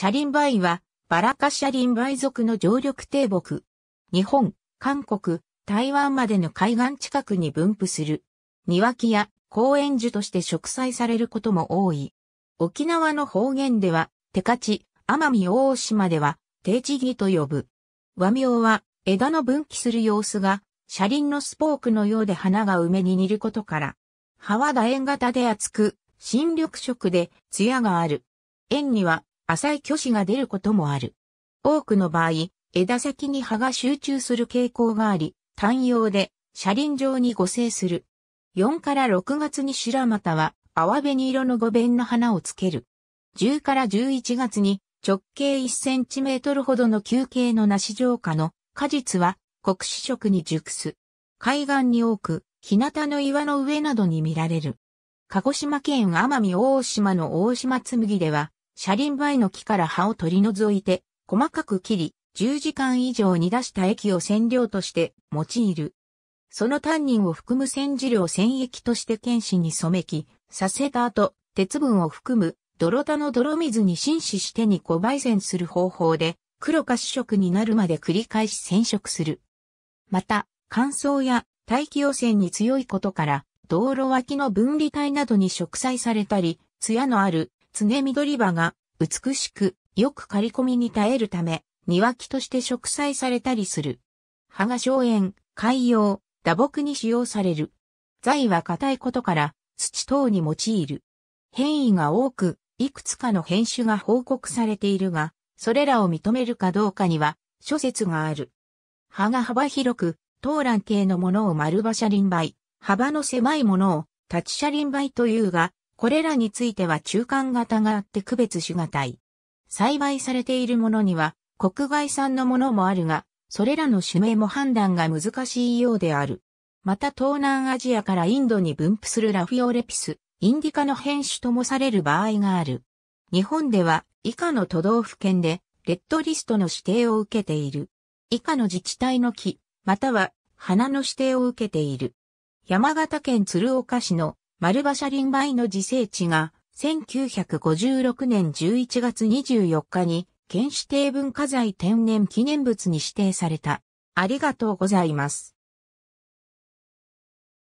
車輪梅は、バラリ車輪梅族の常緑低木。日本、韓国、台湾までの海岸近くに分布する。庭木や公園樹として植栽されることも多い。沖縄の方言では、テカチ、奄美大島では、定地木と呼ぶ。和名は、枝の分岐する様子が、車輪のスポークのようで花が梅に似ることから。葉は楕円型で厚く、新緑色で、艶がある。円には、浅い巨子が出ることもある。多くの場合、枝先に葉が集中する傾向があり、単葉で車輪状に誤生する。4から6月に白股は、淡紅色の五弁の花をつける。10から11月に直径1センチメートルほどの球形の梨状花の果実は黒視色に熟す。海岸に多く、日向の岩の上などに見られる。鹿児島県奄美大島の大島紬では、車輪梅の木から葉を取り除いて、細かく切り、10時間以上煮出した液を染料として用いる。そのタンニンを含む染料を染液として剣士に染めき、させた後、鉄分を含む泥田の泥水に浸死してに5焙染する方法で、黒か紫色になるまで繰り返し染色する。また、乾燥や大気汚染に強いことから、道路脇の分離帯などに植栽されたり、艶のある常緑葉が美しくよく刈り込みに耐えるため、庭木として植栽されたりする。葉が荘園、海洋、打撲に使用される。材は硬いことから土等に用いる。変異が多く、いくつかの変種が報告されているが、それらを認めるかどうかには諸説がある。葉が幅広く、東蘭系のものを丸葉車輪梅、幅の狭いものを立ち車輪梅というが、これらについては中間型があって区別しがたい。栽培されているものには国外産のものもあるが、それらの種名も判断が難しいようである。また東南アジアからインドに分布するラフィオレピス、インディカの変種ともされる場合がある。日本では以下の都道府県でレッドリストの指定を受けている。以下の自治体の木、または花の指定を受けている。山形県鶴岡市のマルバシャリンの自生地が、1956年11月24日に、県指定文化財天然記念物に指定された。ありがとうございます。